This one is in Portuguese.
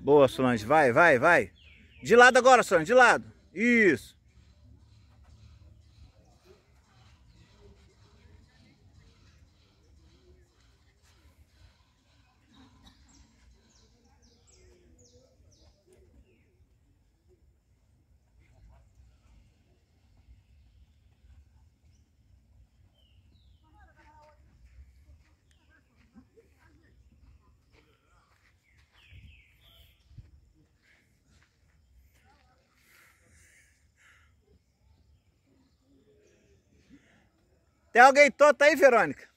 Boa, Solange. Vai, vai, vai. De lado agora, Solange. De lado. Isso. Tem alguém tonto aí, Verônica?